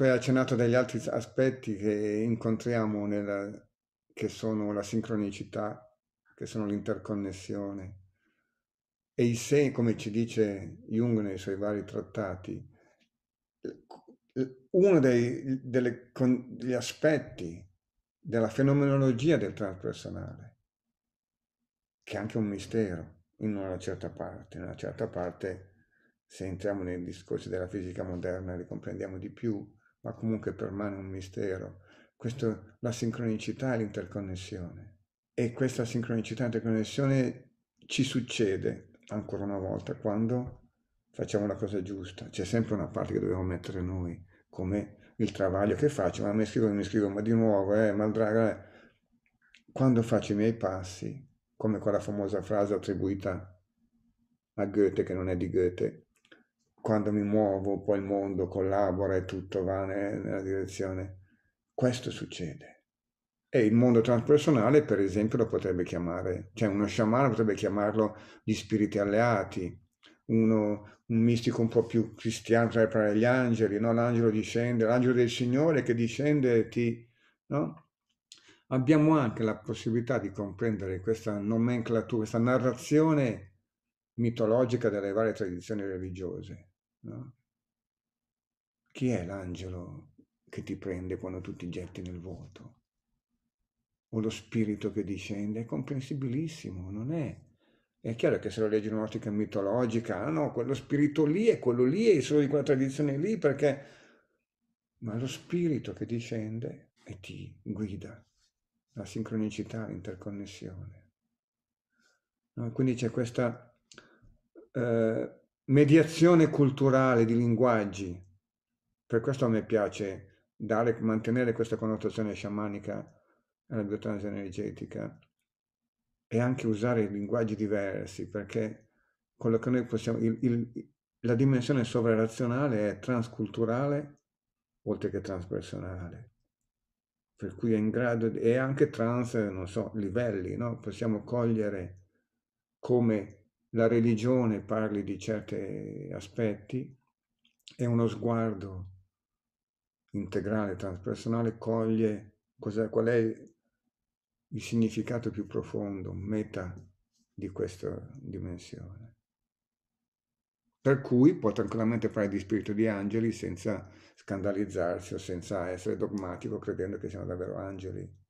Tu hai accennato degli altri aspetti che incontriamo nella, che sono la sincronicità, che sono l'interconnessione e il sé, come ci dice Jung nei suoi vari trattati, uno dei, delle, degli aspetti della fenomenologia del transpersonale, che è anche un mistero in una certa parte, in una certa parte se entriamo nei discorsi della fisica moderna li comprendiamo di più, ma comunque permane un mistero, questo, la sincronicità e l'interconnessione. E questa sincronicità e interconnessione ci succede ancora una volta quando facciamo la cosa giusta. C'è sempre una parte che dobbiamo mettere noi, come il travaglio che faccio, ma mi scrivo, mi scrivo, ma di nuovo, eh, maldraga. Eh. Quando faccio i miei passi, come quella famosa frase attribuita a Goethe, che non è di Goethe, quando mi muovo poi il mondo collabora e tutto va nella direzione. Questo succede. E il mondo transpersonale, per esempio, lo potrebbe chiamare, cioè uno sciamano potrebbe chiamarlo gli spiriti alleati, uno, un mistico un po' più cristiano potrebbe parlare gli angeli, no? l'angelo discende, l'angelo del Signore che discende e ti... No? Abbiamo anche la possibilità di comprendere questa nomenclatura, questa narrazione mitologica delle varie tradizioni religiose No? Chi è l'angelo che ti prende quando tu ti getti nel vuoto? O lo spirito che discende? È comprensibilissimo, non è è chiaro che se lo leggi in un'ottica mitologica, ah no, quello spirito lì è quello lì è solo di quella tradizione lì perché... Ma lo spirito che discende e ti guida, la sincronicità, l'interconnessione. No? Quindi c'è questa eh, mediazione culturale di linguaggi. Per questo a me piace dare, mantenere questa connotazione sciamanica alla biotanza energetica e anche usare linguaggi diversi, perché quello che noi possiamo... Il, il, la dimensione sovrarazionale è transculturale oltre che transpersonale, per cui è in grado, e anche trans, non so, livelli, no? Possiamo cogliere come la religione parli di certi aspetti, e uno sguardo integrale, transpersonale, coglie è, qual è il significato più profondo, meta di questa dimensione. Per cui può tranquillamente fare di spirito di angeli senza scandalizzarsi o senza essere dogmatico credendo che siano davvero angeli.